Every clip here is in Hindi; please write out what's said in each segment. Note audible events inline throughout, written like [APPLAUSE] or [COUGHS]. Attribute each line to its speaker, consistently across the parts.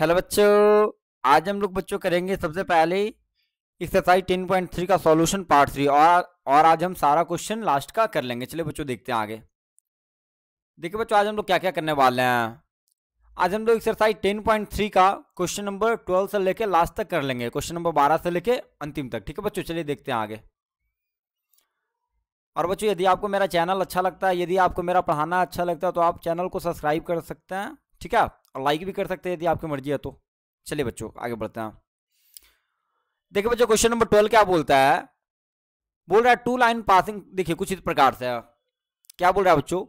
Speaker 1: हेलो बच्चों आज हम लोग बच्चों करेंगे सबसे पहले एक्सरसाइज टेन पॉइंट थ्री का सॉल्यूशन पार्ट थ्री और और आज हम सारा क्वेश्चन लास्ट का कर लेंगे चलिए बच्चों देखते हैं आगे देखिए बच्चों आज हम लोग क्या क्या करने वाले हैं आज हम लोग एक्सरसाइज टेन पॉइंट थ्री का क्वेश्चन नंबर ट्वेल्व से लेकर लास्ट तक कर लेंगे क्वेश्चन नंबर बारह से लेकर अंतिम तक ठीक है बच्चों चलिए देखते हैं आगे और बच्चों यदि आपको मेरा चैनल अच्छा लगता है यदि आपको मेरा पढ़ाना अच्छा लगता है तो आप चैनल को सब्सक्राइब कर सकते हैं ठीक है और लाइक भी कर सकते हैं यदि आपकी मर्जी है तो चलिए बच्चों आगे बढ़ते हैं देखिए बच्चों क्वेश्चन नंबर ट्वेल्व क्या बोलता है बोल रहा है टू लाइन पासिंग देखिए कुछ इस प्रकार से क्या बोल रहा है बच्चों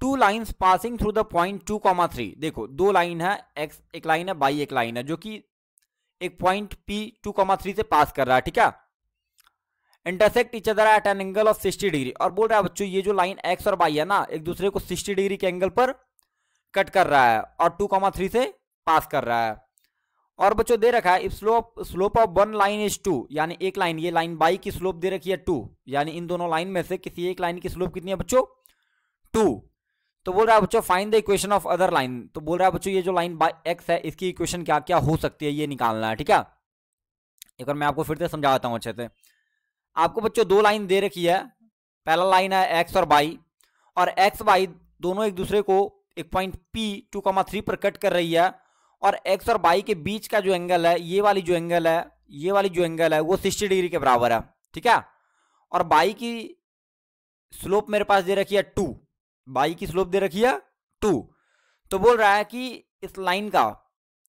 Speaker 1: two line passing through the point two comma three देखो दो लाइन है एक्स एक लाइन है बाई एक लाइन है जो कि एक point P two comma three से पास कर रहा है ठीक है intersect each other at an angle of sixty degree और बोल रहा है बच्चों ये जो लाइन एक्स और बाई है ना एक दूसरे को सिक्सटी डिग्री के एंगल पर कट कर रहा है और टू कॉमा थ्री से पास कर रहा है और बच्चों दे रखा है slope slope of one line is two यानी एक लाइन ये लाइन बाई की स्लोप दे रखी है टू यानी इन दोनों लाइन में से किसी एक लाइन की स्लोप कितनी है बच्चों टू तो बोल रहा है बच्चों find the equation of other line तो बोल रहा है बच्चों ये जो लाइन बाई एक्स है इसकी इक्वेशन क्या क्या हो सकती है ये निकालना है ठीक है एक बार मैं आपको फिर से समझाता हूँ अच्छे से आपको बच्चों दो लाइन दे रखी है पहला लाइन है एक्स और बाई और एक्स बाई दोनों एक दूसरे को एक point P two comma three पर कट कर रही है और एक्स और बाई के बीच का जो एंगल है ये वाली जो एंगल है ये वाली जो एंगल है वो सिक्सटी डिग्री के बराबर है ठीक है और बाई की स्लोप मेरे पास दे रखी है टू बाई की स्लोप दे रखी है टू तो बोल रहा है कि इस लाइन का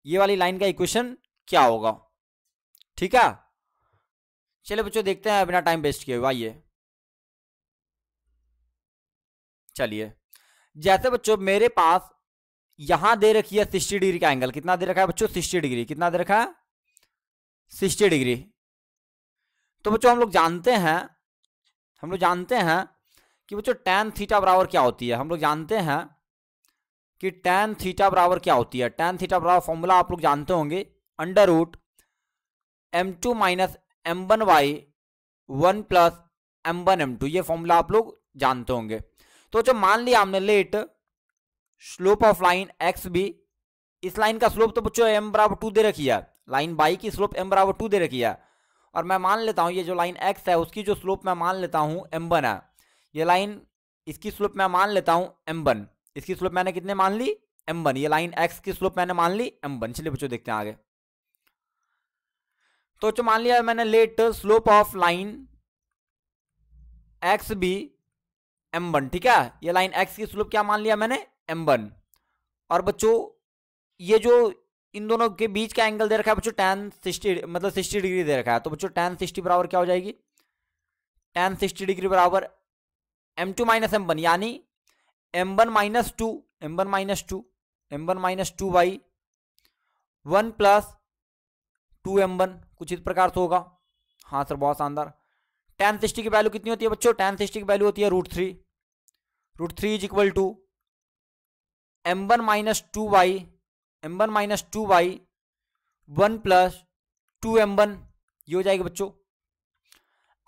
Speaker 1: ये वाली लाइन का इक्वेशन क्या होगा ठीक है चलिए बच्चों देखते हैं बिना टाइम वेस्ट किए हुए आइए चलिए जैसे बच्चों मेरे पास यहां दे रखी है सिक्सटी डिग्री का एंगल कितना दे रखा है बच्चों सिक्सटी डिग्री कितना दे रखा है सिक्सटी डिग्री तो बच्चों हम लोग जानते हैं हम लोग जानते हैं कि बच्चों टेन थीटा बराबर क्या होती है हम लोग जानते हैं कि टेन थीटा बराबर क्या होती है टेन थीटा बराबर फॉर्मूला आप लोग जानते होंगे under root M two minus M one Y one plus M one M two ये फॉर्मूला आप लोग जानते होंगे तो जो मान लिया हमने let slope of line X भी इस लाइन का स्लोप तो बच्चों एम बराबर टू दे रखी है लाइन बाई की स्लोप एम बराबर टू दे रखी है और मैं मान लेता हूँ ये जो लाइन एक्स है उसकी जो स्लोप मैं मान लेता हूँ एम वन है ये लाइन इसकी स्लोप मैं मान लेता हूँ एम वन इसकी स्लोप मैंने कितने मान ली एम वन ये लाइन एक्स की स्लोप मैंने मान ली एम वन चलिए बच्चों देखते हैं आगे तो जो मान लिया मैंने let slope of line X B M one ठीक है ये लाइन एक्स की स्लोप क्या मान लिया मैंने एम वन और बच्चों ये जो इन दोनों के बीच का एंगल दे रखा है बच्चों टेन सिक्सटी मतलब सिक्सटी डिग्री दे रखा है तो बच्चों टेन सिक्सटी बराबर क्या हो जाएगी टेन सिक्सटी डिग्री बराबर M two minus M one यानी M one minus two M one minus two M one minus two by one plus two M one कुछ इस प्रकार से होगा हाँ सर बहुत शानदार टेन सिक्सटी की वैल्यू कितनी होती है बच्चों टेन सिक्सटी की वैल्यू होती है root three root three is equal to M one minus two Y M one minus two Y one plus two M one ये हो जाएगी बच्चों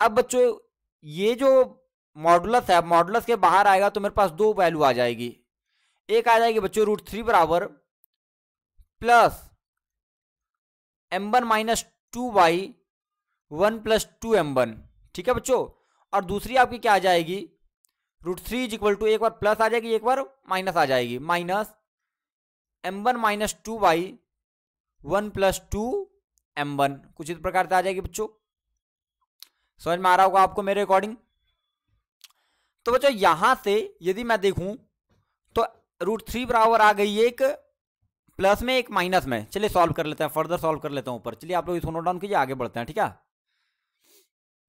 Speaker 1: अब बच्चों ये जो मॉडुलस है मॉडुलस के बाहर आएगा तो मेरे पास दो वैल्यू आ जाएगी एक आ जाएगी बच्चों रूट थ्री बराबर plus M one minus two Y one plus two M one ठीक है बच्चों और दूसरी आपकी क्या आ जाएगी root three is equal to एक बार प्लस आ जाएगी एक बार माइनस आ जाएगी minus M one minus two by one plus two M one कुछ इस प्रकार से आ जाएगी बच्चों समझ में आ रहा होगा आपको मेरे अकॉर्डिंग तो बच्चों यहां से यदि मैं देखूं तो रूट थ्री बराबर आ गई एक प्लस में एक माइनस में चलिए सॉल्व कर लेते हैं फर्दर सॉल्व कर लेते हैं ऊपर चलिए आप लोग इसको नोट डाउन कीजिए आगे बढ़ते हैं ठीक है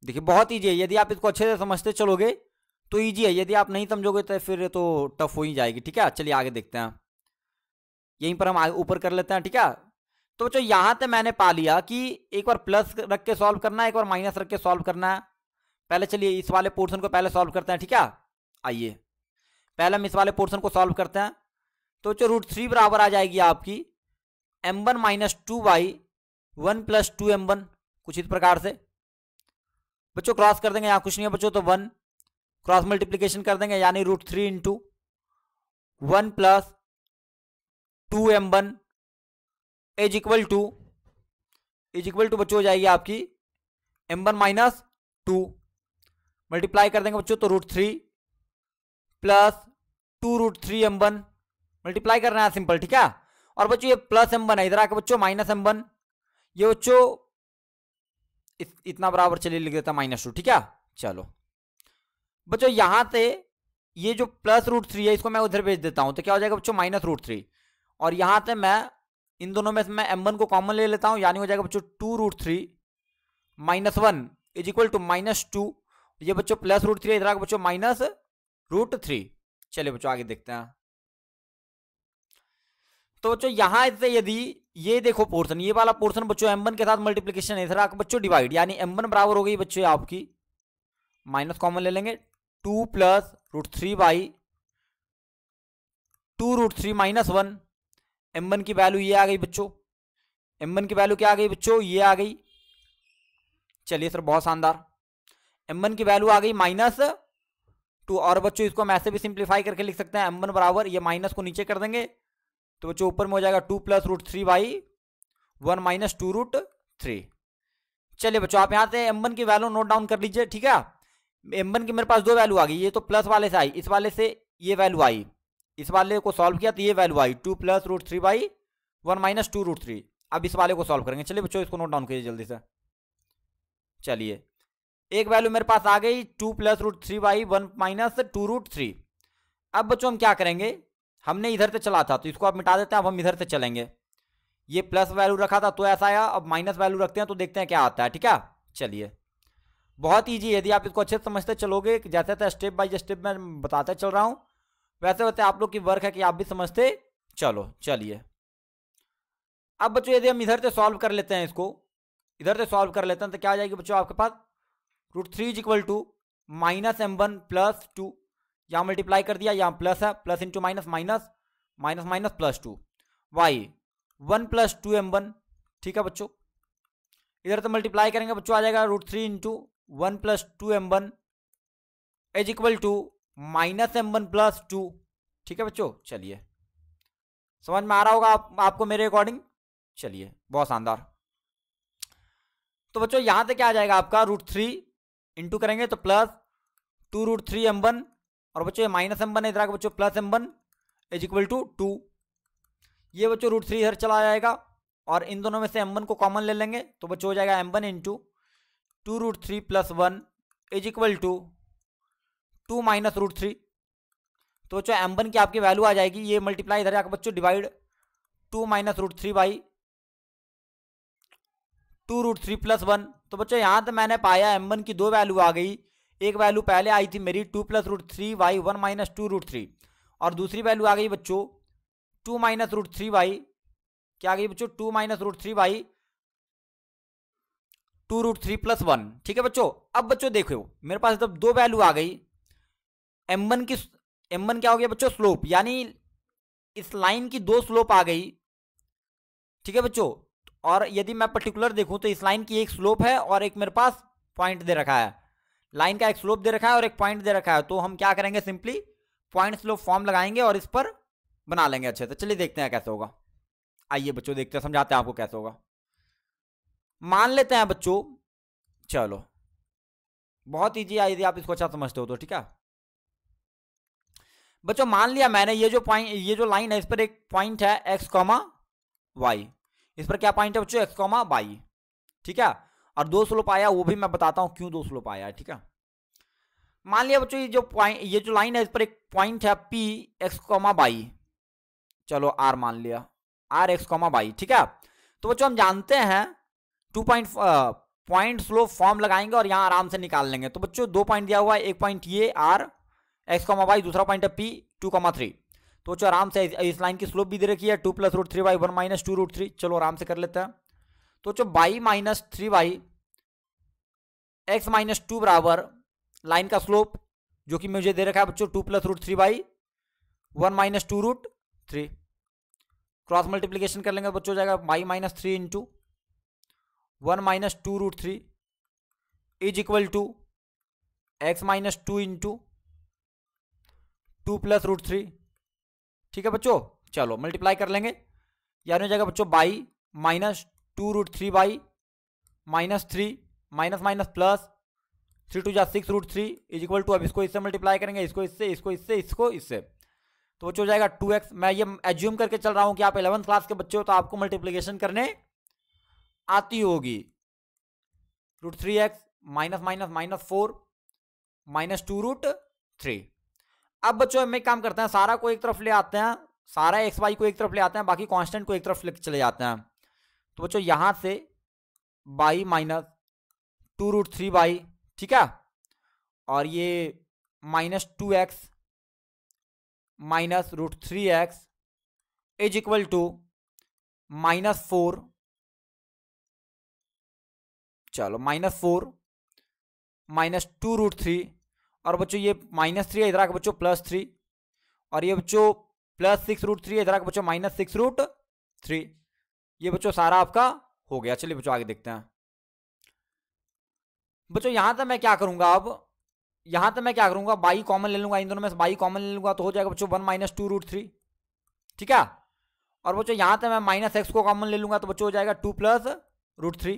Speaker 1: देखिए बहुत ईजी है यदि आप इसको अच्छे से समझते चलोगे तो ईजी है यदि आप नहीं समझोगे तो फिर तो टफ हो ही जाएगी ठीक है चलिए आगे देखते हैं यहीं पर हम आगे ऊपर कर लेते हैं ठीक है तो बच्चों यहाँ तक मैंने पा लिया कि एक बार प्लस रख के सॉल्व करना है एक बार माइनस रख के सॉल्व करना है पहले चलिए इस वाले पोर्शन को पहले सॉल्व करते हैं ठीक है आइए पहले हम इस वाले पोर्शन को सॉल्व करते हैं तो जो रूट थ्री बराबर आ जाएगी आपकी M one minus two by one plus two M one कुछ इस प्रकार से बच्चों क्रॉस कर देंगे यहाँ कुछ नहीं है बच्चों तो वन क्रॉस मल्टीप्लीकेशन कर देंगे यानी root three into one plus two M one is equal to is equal to बच्चों हो जाएगी आपकी M one minus two multiply कर देंगे बच्चों तो root three plus two root three M one multiply करना है सिंपल ठीक है और बच्चों ये प्लस एम वन है इधर आके बच्चों माइनस एम वन ये बच्चों इत, इतना बराबर चलिए लिख देता माइनस टू ठीक है चलो बच्चों यहां से ये जो प्लस रूट थ्री है इसको मैं उधर भेज देता हूं तो क्या हो जाएगा बच्चों माइनस रूट थ्री और यहां से मैं इन दोनों में से मैं एम वन को कॉमन ले लेता हूं यानी हो जाएगा बच्चों two root three minus one is equal to minus two ये बच्चों प्लस रूट थ्री इधर आगे बच्चों माइनस रूट थ्री चलिए बच्चों आगे देखते हैं तो बच्चों यहां से यदि ये देखो पोर्शन ये वाला पोर्शन बच्चों एम वन के साथ मल्टीप्लीकेशन है सर बच्चों डिवाइड यानी एम वन बराबर हो गई बच्चों आपकी माइनस कॉमन ले लेंगे two plus root three by two root three minus one M one की वैल्यू ये आ गई बच्चों एम वन की वैल्यू क्या आ गई बच्चों ये आ गई चलिए सर बहुत शानदार एम वन की वैल्यू आ गई माइनस टू और बच्चों इसको हम ऐसे भी सिंप्लीफाई करके लिख सकते हैं एम वन बराबर ये माइनस को नीचे कर देंगे तो बच्चों ऊपर में हो जाएगा two plus root three by one minus two root three चलिए बच्चों आप यहाँ से एम की वैल्यू नोट डाउन कर लीजिए ठीक है एम की मेरे पास दो वैल्यू आ गई ये तो प्लस वाले से आई इस वाले से ये वैल्यू आई इस वाले को सॉल्व किया तो ये वैल्यू आई two plus root three by one minus two root three अब इस वाले को सॉल्व करेंगे चलिए बच्चों इसको नोट डाउन कीजिए जल्दी से चलिए एक वैल्यू मेरे पास आ गई two plus root three by one minus two root three अब बच्चों हम क्या करेंगे हमने इधर से चला था तो इसको आप मिटा देते हैं अब हम इधर से चलेंगे ये प्लस वैल्यू रखा था तो ऐसा आया अब माइनस वैल्यू रखते हैं तो देखते हैं क्या आता है ठीक है चलिए बहुत ईजी यदि आप इसको अच्छे से समझते चलोगे जैसे जैसे स्टेप बाय स्टेप मैं बताते चल रहा हूँ वैसे वैसे आप लोग की वर्क है कि आप भी समझते चलो चलिए अब बच्चों यदि हम इधर से सॉल्व कर लेते हैं इसको इधर से सॉल्व कर लेते हैं तो क्या आ जाएगी बच्चों आपके पास root three is equal to minus M one plus two यहाँ मल्टीप्लाई कर दिया यहाँ प्लस है plus into minus minus minus minus plus two Y one plus two M one ठीक है बच्चों इधर तो मल्टीप्लाई करेंगे बच्चों आ जाएगा root three into one plus two M one is equal to minus M one plus two ठीक है बच्चों चलिए समझ में आ रहा होगा आप, आपको मेरे अकॉर्डिंग चलिए बहुत शानदार तो बच्चों यहाँ से क्या आ जाएगा आपका रूट थ्री इंटू करेंगे तो plus two root three M one और बच्चों माइनस एम बन इधर बच्चों plus M one is equal to two ये बच्चों रूट थ्री इधर चला जाएगा और इन दोनों में से एम वन को कॉमन ले लेंगे तो बच्चों हो जाएगा M one into two root three plus one is equal to two minus root three तो बच्चों एम वन की आपकी वैल्यू आ जाएगी ये मल्टीप्लाई इधर आकर बच्चों divide two minus root three by two root three plus one तो बच्चों यहाँ तो मैंने पाया एम वन की दो वैल्यू आ गई एक वैल्यू पहले आई थी मेरी two plus root three Y one minus two root three और दूसरी वैल्यू आ गई बच्चों two minus root three Y क्या आ गई बच्चों two minus root three Y two root three plus one ठीक है बच्चों अब बच्चों देखो मेरे पास जब दो वैल्यू आ गई एम वन की एम वन क्या हो गया बच्चों स्लोप यानी इस लाइन की दो स्लोप आ गई ठीक है बच्चों और यदि मैं पर्टिकुलर देखूं तो इस लाइन की एक स्लोप है और एक मेरे पास पॉइंट दे रखा है लाइन का एक स्लोप दे रखा है और एक पॉइंट दे रखा है तो हम क्या करेंगे सिंपली पॉइंट स्लोप फॉर्म लगाएंगे और इस पर बना लेंगे अच्छे से चलिए देखते हैं कैसे होगा आइए बच्चों देखते हैं समझाते हैं आपको कैसे होगा मान लेते हैं बच्चों चलो बहुत ईजी है यदि आप इसको अच्छा समझते हो तो ठीक है बच्चों मान लिया मैंने ये जो पॉइंट ये जो लाइन है इस पर एक पॉइंट है एक्स कॉमा वाई इस पर क्या पॉइंट है बच्चों एक्स कॉमा वाई ठीक है और दो स्लोप आया वो भी मैं बताता हूँ क्यों दो स्लोप आया ठीक है मान लिया बच्चों ये जो पॉइंट ये जो लाइन है इस पर एक पॉइंट है पी एक्स कॉमा बाई चलो आर मान लिया आर एक्स कॉमा बाई ठीक है तो बच्चों हम जानते हैं two point point slope form लगाएंगे और यहाँ आराम से निकाल लेंगे तो बच्चों दो पॉइंट दिया हुआ है एक पॉइंट ये आर एक्स कॉमा बाई दूसरा पॉइंट है पी टू कॉमा थ्री तो बच्चों आराम से इस लाइन की स्लोप भी दे रखी है two plus root three by one minus two root three चलो आराम से कर लेते हैं तो जो by minus three by x minus two बराबर लाइन का स्लोप जो कि मुझे दे रखा है बच्चों two plus root three by one minus two root three cross multiplication कर लेंगे बच्चों जाएगा by minus three into one minus two root three is equal to x minus to into two plus root three ठीक है बच्चों चलो मल्टीप्लाई कर लेंगे यानी हो जाएगा बच्चों by minus two root three by minus three minus minus plus three two जा six root three is equal to अब इसको इससे मल्टीप्लाई करेंगे इसको इससे इसको इससे इसको इससे तो बच्चों हो जाएगा टू एक्स मैं ये एज्यूम करके चल रहा हूँ कि आप इलेवंथ क्लास के बच्चे हो तो आपको मल्टीप्लीकेशन करने आती होगी root three x minus minus minus four minus two root three अब बच्चों हम एक काम करते हैं सारा को एक तरफ ले आते हैं सारा एक्स वाई को एक तरफ ले आते हैं बाकी कांस्टेंट को एक तरफ ले चले जाते हैं तो बच्चों यहाँ से by minus two root three by ठीक है और ये minus two x minus root three X is equal to minus four चलो minus four minus two root three और बच्चों ये माइनस थ्री इधर आके बच्चों प्लस थ्री और ये बच्चों प्लस सिक्स रूट थ्री है इधर आके बच्चों माइनस सिक्स रूट थ्री ये बच्चों सारा आपका हो गया चलिए बच्चों आगे देखते हैं बच्चों यहां तक मैं क्या करूंगा अब यहां तक मैं क्या करूंगा बाई कॉमन ले लूंगा इन दोनों में से बाई कॉमन ले लूंगा तो हो जाएगा बच्चों one minus two root three ठीक है और बच्चों यहां तक मैं माइनस एक्स को कॉमन ले लूंगा तो बच्चों हो जाएगा two plus root three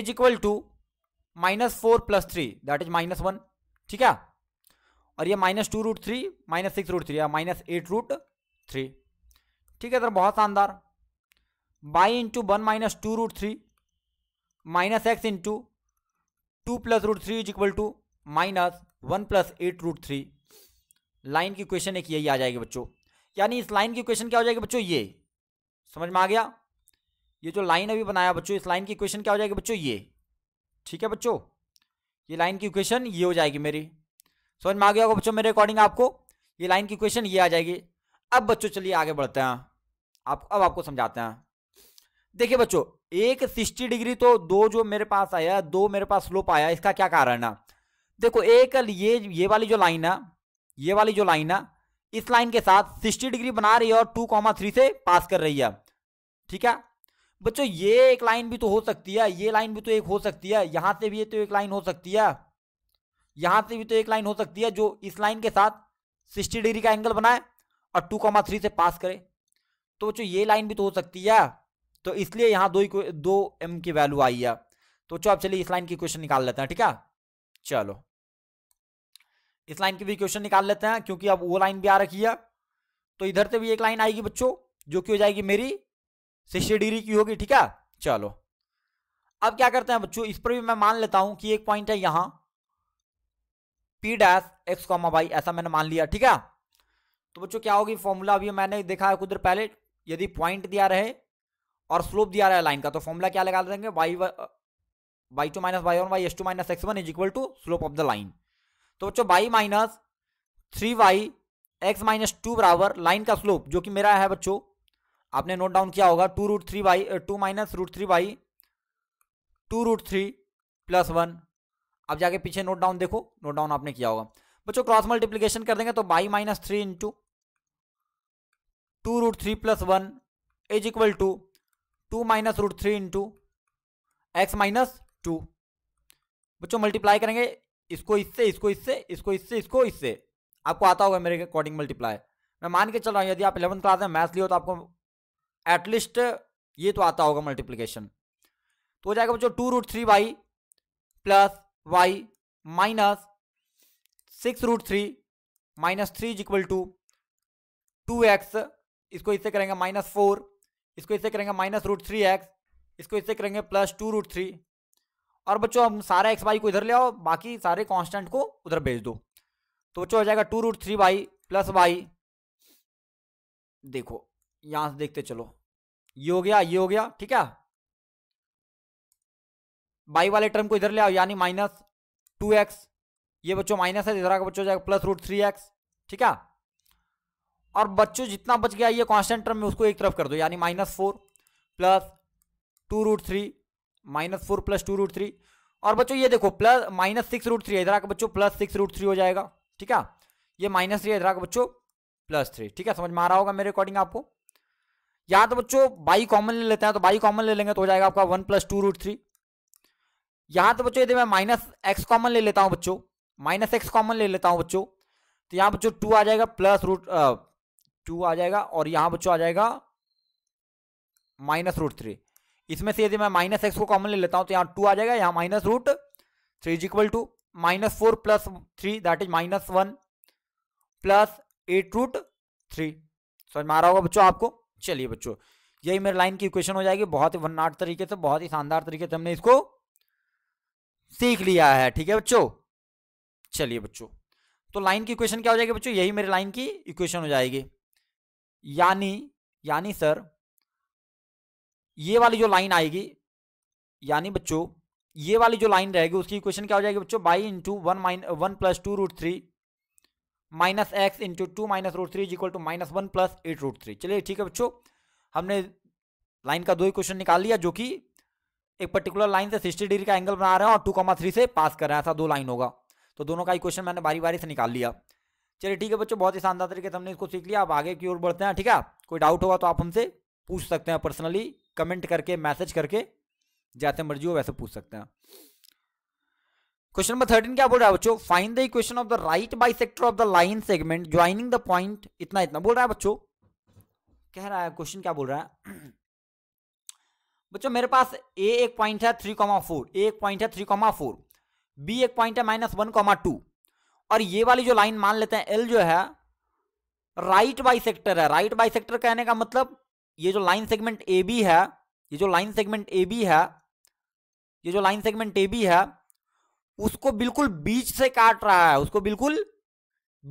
Speaker 1: is equal to minus four plus three that is minus one ठीक है और ये minus two root three minus six root three या माइनस एट रूट थ्री ठीक है सर बहुत शानदार by into one minus two root three minus X into two plus root three is equal to minus one plus eight root three line की क्वेश्चन एक यही आ जाएगी बच्चों यानी इस लाइन की क्वेश्चन क्या हो जाएगी बच्चों ये समझ में आ गया ये जो लाइन अभी बनाया बच्चों इस लाइन की क्वेश्चन क्या हो जाएगी बच्चों ये ठीक है बच्चों ये लाइन की क्वेश्चन ये हो जाएगी मेरी समझ में आ गया होगा बच्चों मेरे अकॉर्डिंग आपको ये लाइन की क्वेश्चन ये आ जाएगी अब बच्चों चलिए आगे बढ़ते हैं आप अब आपको समझाते हैं देखिए बच्चों एक सिक्सटी डिग्री तो दो जो मेरे पास आया दो मेरे पास स्लोप आया इसका क्या कारण है देखो एक ये ये वाली जो लाइन है ये वाली जो लाइन है इस लाइन के साथ सिक्सटी डिग्री बना रही है और टू कॉमा थ्री से पास कर रही है ठीक है बच्चों ये एक लाइन भी तो हो सकती है ये लाइन भी तो एक हो सकती है यहां से भी ये तो एक लाइन हो सकती है यहां से भी तो एक लाइन हो सकती है जो इस लाइन के साथ सिक्सटी डिग्री का एंगल बनाए और टू कॉमा थ्री से पास करे तो बच्चों ये लाइन भी तो हो सकती है तो इसलिए यहाँ दो ही दो एम की वैल्यू आई है तो चलो अब चलिए इस लाइन की क्वेश्चन निकाल लेते हैं ठीक है चलो इस लाइन की भी क्वेश्चन निकाल लेते हैं क्योंकि अब वो लाइन भी आ रखी है तो इधर से भी एक लाइन आएगी बच्चों जो कि हो जाएगी मेरी सिक्सटी डिग्री की होगी ठीक है चलो अब क्या करते हैं बच्चों इस पर भी मैं मान लेता हूं कि एक पॉइंट है यहां P dash X comma Y ऐसा मैंने मान लिया ठीक है तो बच्चों क्या होगी फॉर्मूला अभी मैंने देखा है कुछ देर पहले यदि पॉइंट दिया रहे और स्लोप दिया रहा है लाइन का तो फॉर्मूला क्या लगा देंगे Y Y two minus Y one Y S two minus x one is equal to slope of the line तो बच्चों Y minus three Y x minus two बराबर लाइन का स्लोप जो कि मेरा है बच्चों आपने नोट डाउन किया होगा two root three Y two minus root three Y two root three plus one अब जाके पीछे नोट डाउन देखो नोट डाउन आपने किया होगा बच्चों क्रॉस मल्टीप्लीकेशन कर देंगे तो by minus three into two root three plus one is equal to two minus root three into X minus two बच्चों मल्टीप्लाई करेंगे इसको इससे इसको इससे इसको इससे इसको इससे आपको आता होगा मेरे अकॉर्डिंग मल्टीप्लाई मैं मान के चल रहा हूँ यदि आप इलेवंथ क्लास में मैथ्स लिए हो तो आपको एटलीस्ट ये तो आता होगा मल्टीप्लीकेशन तो हो जाएगा बच्चों two root three Y plus Y minus six root three minus three is equal to two X इसको इससे करेंगे माइनस फोर इसको इससे करेंगे माइनस रूट थ्री एक्स इसको इससे करेंगे प्लस टू रूट थ्री और बच्चों हम सारे एक्स वाई को इधर ले आओ बाकी सारे कांस्टेंट को उधर भेज दो तो बच्चों हो जाएगा two root three Y plus Y देखो यहां से देखते चलो ये हो गया ये हो गया ठीक है बाई वाले टर्म को इधर ले आओ यानी माइनस टू एक्स ये बच्चों माइनस है इधर आगे बच्चों हो जाएगा प्लस रूट थ्री एक्स ठीक है और बच्चों जितना बच गया ये कॉन्स्टेंट टर्म में उसको एक तरफ कर दो यानी minus four plus two root three minus four plus two root three और बच्चों ये देखो plus minus six root three इधर आके बच्चों प्लस सिक्स रूट थ्री हो जाएगा ठीक है ये माइनस थ्री इधर आके बच्चों प्लस थ्री ठीक है समझ में आ रहा होगा मेरे अकॉर्डिंग आपको या तो बच्चों बाई कॉमन ले लेते हैं तो बाई कॉमन ले लेंगे तो हो जाएगा आपका one plus two root three यहाँ तो बच्चों यदि मैं माइनस एक्स कॉमन ले लेता हूँ बच्चों माइनस एक्स कॉमन ले लेता हूँ बच्चों तो यहाँ बच्चों टू आ जाएगा प्लस रूट टू आ जाएगा और यहाँ बच्चों आ जाएगा माइनस रूट थ्री इसमें से यदि मैं माइनस एक्स को कॉमन ले लेता हूँ तो यहाँ टू आ जाएगा यहाँ minus root three is equal to minus four plus three that is minus one plus eight root three समझ में आ रहा होगा बच्चों आपको चलिए बच्चों यही मेरे लाइन की इक्वेशन हो जाएगी बहुत ही भन्नाट तरीके से बहुत ही शानदार तरीके से हमने इसको सीख लिया है ठीक है बच्चों चलिए बच्चों तो लाइन की इक्वेशन क्या हो जाएगी बच्चों यही मेरे लाइन की इक्वेशन हो जाएगी यानी यानी सर ये वाली जो लाइन आएगी यानी बच्चों ये वाली जो लाइन रहेगी उसकी इक्वेशन क्या हो जाएगी बच्चों by into one minus one plus two root three minus X into two minus root three is equal to minus one plus eight root three चलिए ठीक है बच्चों हमने लाइन का दो क्वेश्चन निकाल लिया जो कि एक पर्टिकुलर लाइन से सिक्सटी डिग्री का एंगल बना रहे हैं और टू कॉमा थ्री से पास कर रहे हैं ऐसा दो लाइन होगा तो दोनों का इक्वेशन मैंने बारी बारी से निकाल लिया चलिए ठीक है बच्चों बहुत ही शानदार तरीके से हमने इसको सीख लिया आप आगे की ओर बढ़ते हैं ठीक है कोई डाउट होगा तो आप हमसे पूछ सकते हैं पर्सनली कमेंट करके मैसेज करके जैसे मर्जी हो वैसे पूछ सकते हैं क्वेश्चन नंबर थर्टीन क्या बोल रहा है बच्चों find the equation of the right bisector of the line segment joining the point इतना इतना बोल रहा है बच्चों कह रहा है क्वेश्चन क्या बोल रहा है बच्चों मेरे पास ए एक पॉइंट है थ्री कॉमा फोर ए एक पॉइंट है थ्री कॉमा फोर बी एक पॉइंट है माइनस वन कॉमा टू और ये वाली जो लाइन मान लेते हैं एल जो है राइट बाई सेक्टर है राइट बाई सेक्टर कहने का मतलब ये जो लाइन सेगमेंट ए बी है ये जो लाइन सेगमेंट ए बी है ये जो लाइन सेगमेंट ए बी है उसको बिल्कुल बीच से काट रहा है उसको बिल्कुल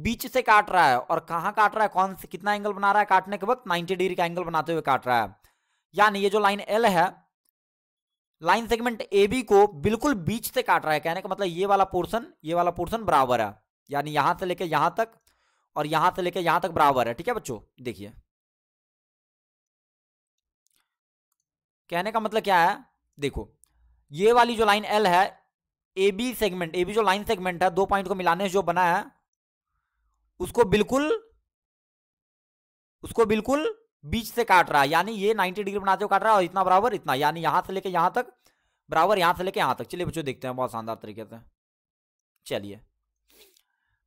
Speaker 1: बीच से काट रहा है और कहाँ काट रहा है कौन से कितना एंगल बना रहा है काटने के वक्त 90 डिग्री का एंगल बनाते हुए काट रहा है यानी ये जो लाइन एल है लाइन सेगमेंट ए बी को बिल्कुल बीच से काट रहा है कहने का मतलब ये वाला पोर्सन ये वाला पोर्सन बराबर है यानी यहां से लेके यहां तक और यहां से लेके यहां तक बराबर है ठीक है बच्चों देखिए कहने का मतलब क्या है देखो ये वाली जो लाइन एल है A B segment A B जो लाइन सेगमेंट है दो पॉइंट को मिलाने से जो बना है उसको बिल्कुल उसको बिल्कुल बीच से काट रहा है यानी ये 90 डिग्री बनाते हुए काट रहा है और इतना बराबर इतना यानी यहां से लेके यहां तक बराबर यहां से लेके यहां तक चलिए बच्चों देखते हैं बहुत शानदार तरीके से चलिए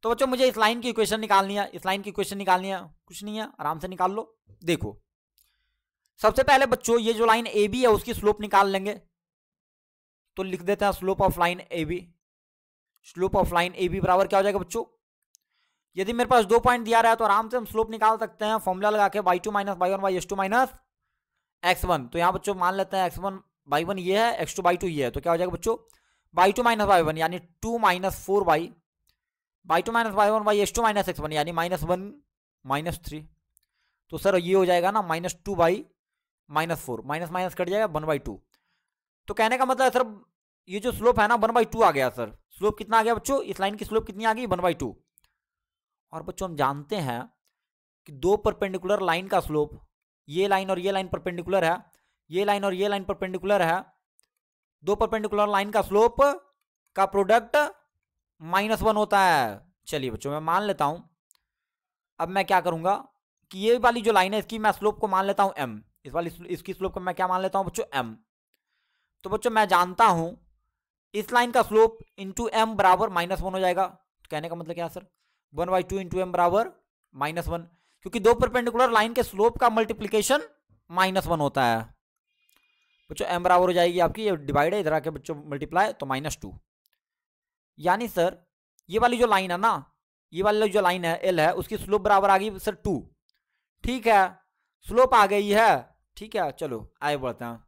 Speaker 1: तो बच्चों मुझे इस लाइन की इक्वेशन निकालनी है इस लाइन की इक्वेशन निकालनी है कुछ नहीं है आराम से निकाल लो देखो सबसे पहले बच्चों ये जो लाइन ए बी है उसकी स्लोप निकाल लेंगे तो लिख देते हैं slope of line A B slope of line A B बराबर क्या हो जाएगा बच्चों यदि मेरे पास दो पॉइंट दिया रहा है तो आराम से हम स्लोप निकाल सकते हैं फॉर्मूला लगा के y two minus y one by x two minus x one तो यहाँ बच्चों मान लेते हैं एक्स वन बाई वन ये है एक्स टू बाई टू ये है तो क्या हो जाएगा बच्चों y two minus y one यानी two minus four by y two minus y one by x two minus x one यानी माइनस वन माइनस थ्री तो सर ये हो जाएगा ना minus two by minus four minus minus cut जाएगा वन बाई टू तो कहने का मतलब है सर ये जो स्लोप है ना वन बाई टू आ गया सर स्लोप कितना आ गया बच्चों इस लाइन की स्लोप कितनी आ गई वन बाई टू और बच्चों हम जानते हैं कि दो परपेंडिकुलर लाइन का स्लोप ये लाइन और ये लाइन परपेंडिकुलर है ये लाइन और ये लाइन परपेंडिकुलर है दो परपेंडिकुलर लाइन का स्लोप का प्रोडक्ट माइनस वन होता है चलिए बच्चों मैं मान लेता हूँ अब मैं क्या करूँगा कि ये वाली जो लाइन है इसकी मैं स्लोप को मान लेता हूँ एम इस वाली इसकी स्लोप को मैं क्या मान लेता हूँ बच्चों एम तो बच्चों मैं जानता हूँ इस लाइन का स्लोप इंटू एम बराबर माइनस वन हो जाएगा तो कहने का मतलब क्या sir one by two into M बराबर माइनस वन क्योंकि दो परपेंडिकुलर लाइन के स्लोप का मल्टीप्लीकेशन माइनस वन होता है बच्चों एम बराबर हो जाएगी आपकी ये डिवाइड है इधर आके बच्चों मल्टीप्लाई तो माइनस टू यानी सर ये वाली जो लाइन है ना ये वाली जो लाइन है एल है उसकी स्लोप बराबर आ गई सर टू ठीक है स्लोप आ गई है ठीक है चलो आगे बढ़ते हैं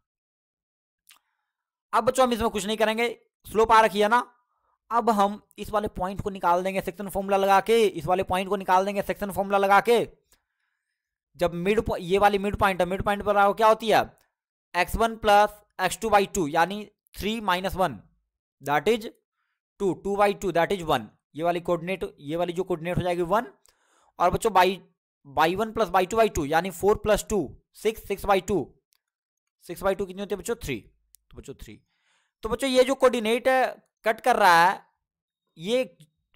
Speaker 1: अब बच्चों हम इसमें कुछ नहीं करेंगे स्लोप आ रखी है ना अब हम इस वाले पॉइंट को निकाल देंगे सेक्शन फॉर्मूला लगा के इस वाले पॉइंट को निकाल देंगे सेक्शन फॉर्मूला लगा के जब मिड ये वाली मिड पॉइंट है मिड पॉइंट पर क्या होती है x one plus x two by two यानी three minus one that is two two by two that is one ये वाली कोऑर्डिनेट ये वाली जो कोऑर्डिनेट हो जाएगी वन और बच्चों y y one plus y two by two यानी four plus two six six by two six by two कितनी होती है बच्चों थ्री तो बच्चों थ्री तो बच्चों ये जो कोऑर्डिनेट कट कर रहा है ये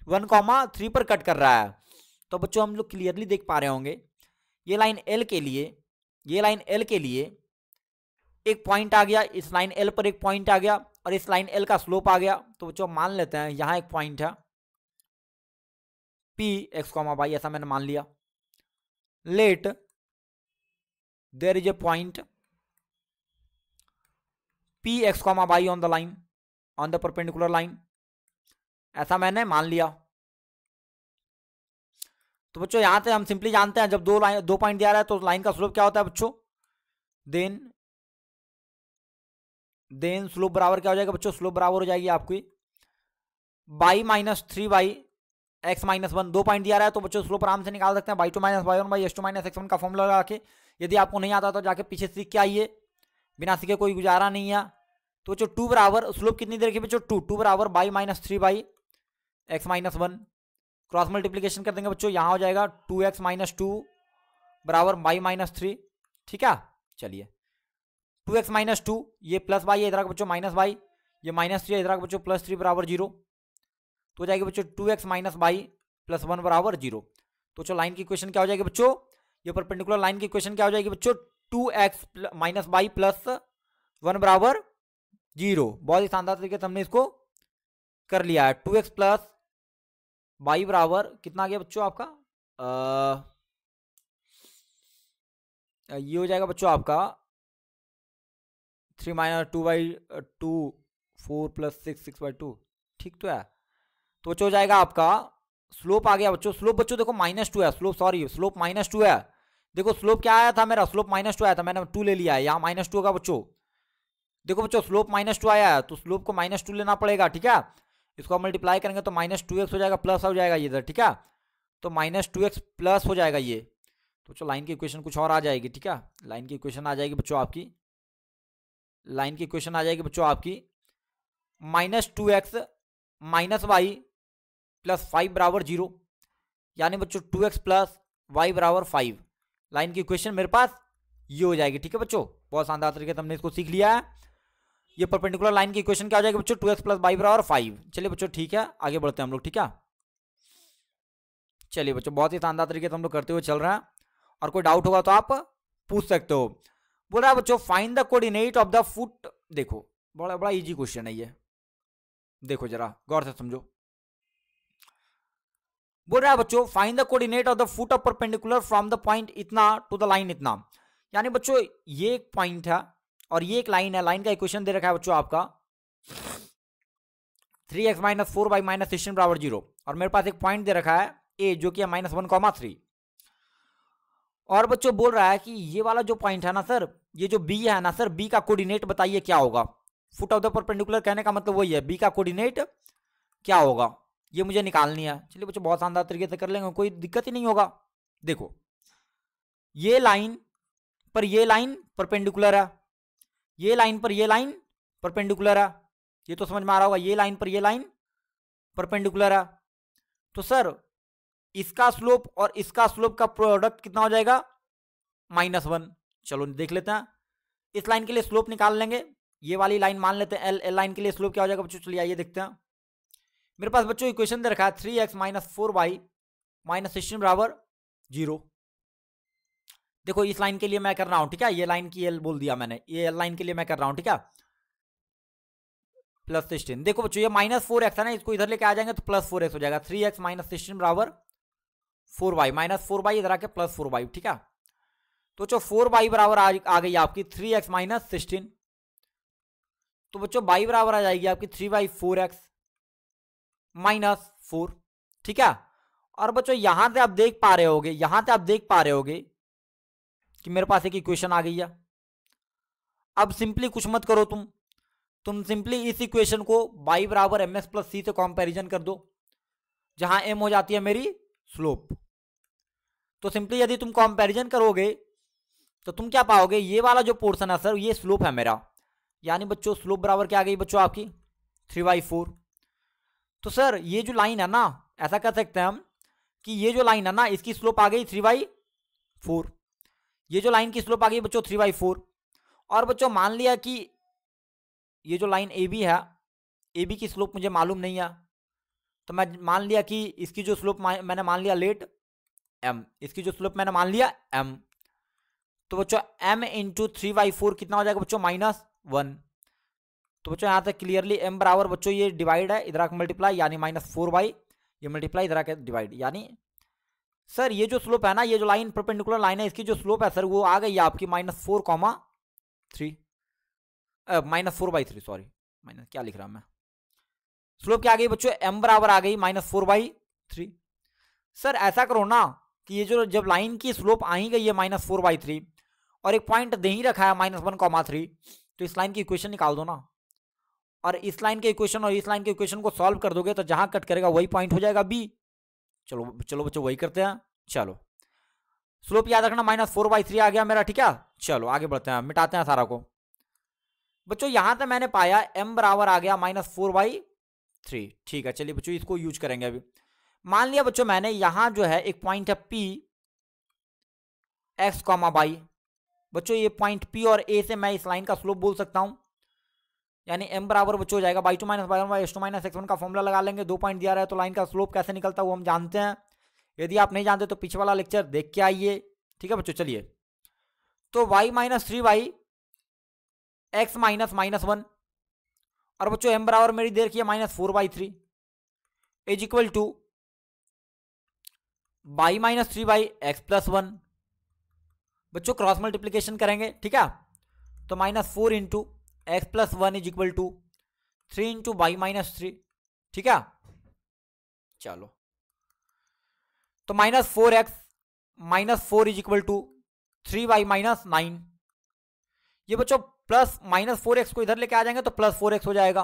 Speaker 1: वन कॉमा थ्री पर कट कर रहा है तो बच्चों हम लोग क्लियरली देख पा रहे होंगे ये लाइन एल के लिए ये लाइन एल के लिए एक पॉइंट आ गया इस लाइन एल पर एक पॉइंट आ गया और इस लाइन एल का स्लोप आ गया तो बच्चों मान लेते हैं यहाँ एक पॉइंट है पी एक्स कॉमा वाई ऐसा मैंने मान लिया let there is a point P x comma y on the line on the perpendicular line ऐसा मैंने मान लिया तो बच्चों यहां से हम सिंपली जानते हैं जब दो लाइन दो पॉइंट दिया रहा है तो लाइन का स्लोप क्या होता है बच्चों देन देन स्लोप बराबर क्या हो जाएगा बच्चों स्लोप बराबर हो जाएगी आपकी y minus three by x minus one दो पॉइंट दिया रहा है तो बच्चों स्लोप आराम से निकाल सकते हैं y two minus y one by x two minus x one का फॉर्मूला लगा के यदि आपको नहीं आता तो जाके पीछे सीख के आइए बिना सीखे कोई गुजारा नहीं है तो बच्चों टू बराबर स्लोप कितनी देर की बच्चों टू टू बराबर y minus three by x minus one cross multiplication कर देंगे बच्चों यहाँ हो जाएगा टू एक्स माइनस टू बराबर बाई माइनस थ्री ठीक है चलिए टू एक्स माइनस टू ये प्लस वाई है इधर बच्चों माइनस वाई ये माइनस थ्री है इधर बच्चों प्लस थ्री बराबर जीरो तो जाएगी बच्चों two x minus y plus one बराबर जीरो तो चलो लाइन की क्वेश्चन क्या हो जाएगी बच्चों ये परपेंडिकुलर लाइन की क्वेश्चन क्या हो जाएगी बच्चों two x minus y plus one बराबर जीरो बहुत ही शानदार तरीके से हमने इसको कर लिया है टू एक्स प्लस वाई बराबर कितना आ गया बच्चों आपका आ, ये हो जाएगा बच्चों आपका three minus two by two four plus six six by two ठीक तो है तो बच्चों हो जाएगा आपका स्लोप आ गया बच्चों स्लोप बच्चों देखो माइनस टू है slope sorry slope minus two है देखो स्लोप क्या आया था मेरा स्लोप माइनस टू आया था मैंने टू ले लिया है यहाँ माइनस टू होगा बच्चों देखो बच्चों स्लोप माइनस टू आया है तो स्लोप को माइनस टू लेना पड़ेगा ठीक है इसको आप मल्टीप्लाई करेंगे तो माइनस टू एक्स हो जाएगा प्लस हो जाएगा ये इधर ठीक है तो माइनस टू एक्स प्लस हो जाएगा ये तो बच्चों लाइन की इक्वेशन कुछ और आ जाएगी ठीक है लाइन की इक्वेशन आ जाएगी बच्चों आपकी लाइन की क्वेश्चन आ जाएगी बच्चों आपकी minus two x minus y plus five बराबर जीरो यानी बच्चों टू एक्स प्लस वाई बराबर फाइव लाइन की क्वेश्चन मेरे पास ये हो जाएगी ठीक है बच्चों बहुत शानदार तरीके से हमने इसको सीख लिया है ये परपेंडिकुलर लाइन की क्वेश्चन क्या हो जाएगी बच्चों टू एक्स प्लस वाई बराबर फाइव चलिए बच्चों ठीक है आगे बढ़ते हैं हम लोग ठीक है चलिए बच्चों बहुत ही शानदार तरीके से हम लोग करते हुए चल रहे हैं और कोई डाउट होगा तो आप पूछ सकते हो बोल रहा है बच्चों find the coordinate of the foot देखो बड़ा बड़ा इजी क्वेश्चन है ये देखो जरा गौर से समझो बोल रहा है बच्चों find the coordinate of the foot of perpendicular from the point इतना टू द लाइन इतना यानी बच्चों ये एक पॉइंट है और ये एक लाइन है लाइन का इक्वेशन दे रखा है बच्चों आपका three x minus four y minus sixteen बराबर जीरो और मेरे पास एक पॉइंट दे रखा है ए जो कि है माइनस वन कॉमा थ्री और बच्चों बोल रहा है कि ये वाला जो पॉइंट है ना सर ये जो बी है ना सर बी का कोऑर्डिनेट बताइए क्या होगा फुट ऑफ द परपेंडिकुलर कहने का मतलब वही है बी का कोऑर्डिनेट क्या होगा ये मुझे निकालनी है चलिए बच्चों बहुत शानदार तरीके से कर लेंगे कोई दिक्कत ही नहीं होगा देखो ये लाइन पर ये लाइन परपेंडिकुलर है ये लाइन पर ये लाइन परपेंडिकुलर है ये तो समझ में आ रहा होगा ये लाइन पर ये लाइन परपेंडिकुलर है तो सर इसका स्लोप और इसका स्लोप का प्रोडक्ट कितना हो जाएगा माइनस वन चलो देख लेते हैं इस लाइन के लिए स्लोप निकाल लेंगे ये वाली लाइन मान लेते हैं एल एल लाइन के लिए स्लोप क्या हो जाएगा बच्चों चलिए आइए देखते हैं मेरे पास बच्चों इक्वेशन दे रखा है three x minus four y minus sixteen बराबर जीरो देखो इस लाइन के लिए मैं कर रहा हूँ ठीक है ये लाइन की एल बोल दिया मैंने ये एल लाइन के लिए मैं कर रहा हूँ ठीक है प्लस सिक्सटीन देखो बच्चों ये माइनस फोर एक्स है ना इसको इधर लेके आ जाएंगे तो प्लस फोर एक्स हो जाएगा थ्री एक्स माइनस सिक्सटीन बराबर four y minus four y इधर आके प्लस फोर वाई ठीक है तो बच्चों फोर बाई बराबर आ, आ गई आपकी थ्री एक्स माइनस सिक्सटीन तो बच्चों बाई बराबर आ जाएगी आपकी three by four x minus four ठीक है और बच्चों यहां से आप देख पा रहे होगे यहां से आप देख पा रहे होगे कि मेरे पास एक इक्वेशन आ गई है अब सिंपली कुछ मत करो तुम तुम सिंपली इस इक्वेशन को बाई बराबर एम एस प्लस सी से कॉम्पेरिजन कर दो जहां एम हो जाती है मेरी स्लोप तो सिंपली यदि तुम कॉम्पेरिजन करोगे तो तुम क्या पाओगे ये वाला जो पोर्सन है सर ये स्लोप है मेरा यानी बच्चों स्लोप बराबर क्या आ गई बच्चों आपकी थ्री बाई फोर तो सर ये जो लाइन है ना ऐसा कह सकते हैं हम कि ये जो लाइन है ना इसकी स्लोप आ गई थ्री बाई फोर ये जो लाइन की स्लोप आ गई बच्चों थ्री बाई फोर और बच्चों मान लिया कि ये जो लाइन ए बी है ए बी की स्लोप मुझे मालूम नहीं है तो मैं मान लिया कि इसकी जो स्लोप मैंने मान लिया लेट एम इसकी जो स्लोप मैंने मान लिया एम तो बच्चों m into three by four कितना हो जाएगा बच्चों माइनस वन तो बच्चों यहाँ तक क्लियरली m बराबर बच्चों ये डिवाइड है इधर का मल्टीप्लाई यानी माइनस फोर बाई ये मल्टीप्लाई इधर का डिवाइड यानी सर ये जो स्लोप है ना ये जो लाइन परपेंडिकुलर लाइन है इसकी जो स्लोप है सर वो आ गई आपकी minus four comma three minus four by three sorry minus क्या लिख रहा हूँ मैं स्लोप क्या आ गई बच्चों एम बराबर आ गई minus four by three sir ऐसा करो ना कि ये जो जब लाइन की स्लोप आई गई है माइनस फोर बाई थ्री और एक पॉइंट दे ही रखा है माइनस वन कॉमा थ्री तो इस लाइन की इक्वेशन निकाल दो ना और इस लाइन के इक्वेशन और इस लाइन के इक्वेशन को सॉल्व कर दोगे तो जहां कट करेगा वही पॉइंट हो जाएगा बी चलो चलो बच्चों वही करते हैं चलो स्लोप याद रखना माइनस फोर बाई थ्री आ गया मेरा ठीक है चलो आगे बढ़ते हैं मिटाते हैं सारा को बच्चों यहां तक मैंने पाया एम बराबर आ गया माइनस फोर बाई थ्री ठीक है चलिए बच्चों इसको यूज करेंगे अभी मान लिया बच्चों मैंने यहां जो है एक पॉइंट है पी एक्स कॉमा बाई बच्चों ये पॉइंट पी और ए से मैं इस लाइन का स्लोप बोल सकता हूँ यानी एम बराबर बच्चों हो जाएगा y two minus y by x two minus x one का फॉर्मूला लगा लेंगे दो पॉइंट दिया रहा है तो लाइन का स्लोप कैसे निकलता है वो हम जानते हैं यदि आप नहीं जानते तो पीछे वाला लेक्चर देख के आइए ठीक है बच्चों चलिए तो y minus three Y x minus minus one और बच्चों एम बराबर मेरी देर की minus four by three is equal to by minus three by x plus one बच्चों क्रॉस मल्टीप्लीकेशन करेंगे ठीक है तो minus four into x plus one is equal to three into y minus three ठीक है चलो तो minus four x minus four is equal to three y minus nine ये बच्चों प्लस माइनस फोर एक्स को इधर लेके आ जाएंगे तो प्लस फोर एक्स हो जाएगा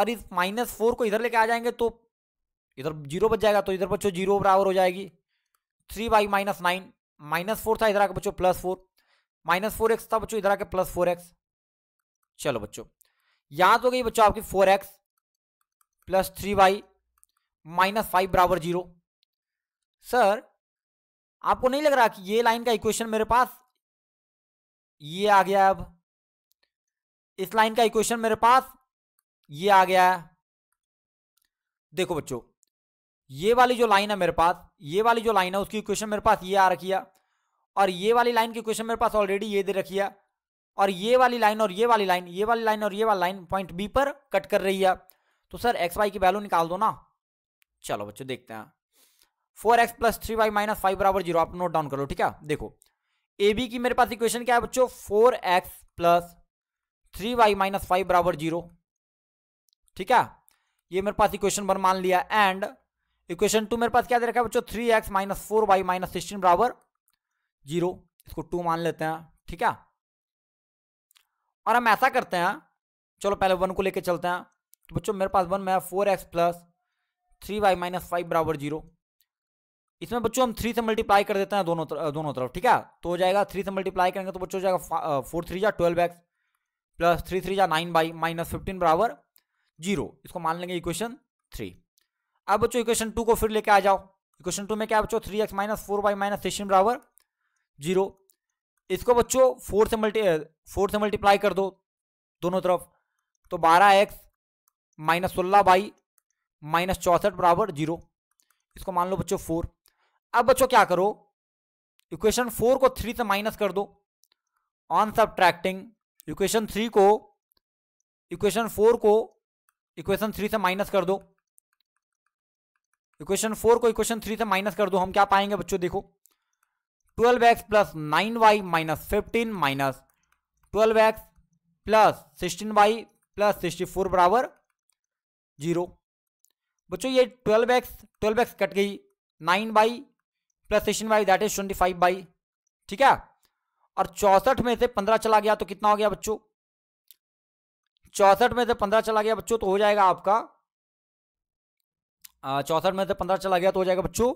Speaker 1: और इस माइनस फोर को इधर लेके आ जाएंगे तो इधर जीरो बच जाएगा तो इधर बच्चों जीरो बराबर हो जाएगी three y minus nine minus four था इधर आके बच्चों plus four minus four x था बच्चों इधर आके प्लस फोर एक्स चलो बच्चों याद हो गई बच्चों आपकी four x plus three y minus five बराबर जीरो सर आपको नहीं लग रहा कि ये लाइन का इक्वेशन मेरे पास ये आ गया अब इस लाइन का इक्वेशन मेरे पास ये आ गया है देखो बच्चों ये वाली जो लाइन है मेरे पास ये वाली जो लाइन है उसकी इक्वेशन मेरे पास ये आ रखी है और ये वाली लाइन की इक्वेशन मेरे पास ऑलरेडी ये दे रखी है और ये वाली लाइन और ये वाली लाइन ये वाली लाइन और ये वाली लाइन पॉइंट बी पर कट कर रही है तो सर एक्स वाई की वैल्यू निकाल दो ना चलो बच्चों देखते हैं four x plus three y minus five बराबर जीरो आप नोट डाउन कर लो ठीक है देखो ए बी की मेरे पास इक्वेशन क्या है बच्चों four x plus three y minus five बराबर जीरो ठीक है ये मेरे पास इक्वेशन पर मान लिया एंड इक्वेशन टू मेरे पास क्या दे रखा है बच्चों three x minus four y minus sixteen बराबर जीरो इसको टू मान लेते हैं ठीक है और हम ऐसा करते हैं चलो पहले वन को लेके चलते हैं तो बच्चों मेरे पास वन में four x plus three y minus five बराबर जीरो इसमें बच्चों हम थ्री से मल्टीप्लाई कर देते हैं दोनों तर, दोनों तरफ ठीक है तो हो जाएगा थ्री से मल्टीप्लाई करेंगे तो बच्चों हो जाएगा फोर थ्री या twelve x plus three three या नाइन बाई माइनस फिफ्टीन बराबर जीरो इसको मान लेंगे इक्वेशन थ्री अब बच्चों इक्वेशन टू को फिर लेके आ जाओ इक्वेशन टू में क्या बच्चों three x minus four y minus sixteen बराबर जीरो इसको बच्चों फोर से मल्टी फोर से मल्टीप्लाई कर दो दोनों तरफ तो बारह एक्स माइनस सोलह बाई माइनस चौंसठ बराबर जीरो इसको मान लो बच्चों फोर अब बच्चों क्या करो इक्वेशन फोर को थ्री से माइनस कर दो ऑन ट्रैक्टिंग इक्वेशन थ्री को इक्वेशन फोर को इक्वेशन थ्री से माइनस कर दो इक्वेशन फोर को इक्वेशन थ्री से माइनस कर दो हम क्या पाएंगे बच्चों देखो twelve x plus nine y minus fifteen minus twelve x plus sixteen y plus sixty four बराबर जीरो बच्चों ये twelve x twelve x cut गई nine y plus sixteen Y that is twenty five y ठीक है और चौसठ में से पंद्रह चला गया तो कितना हो गया बच्चों चौसठ में से पंद्रह चला गया बच्चों तो हो जाएगा आपका चौसठ में से पंद्रह चला गया तो हो जाएगा बच्चों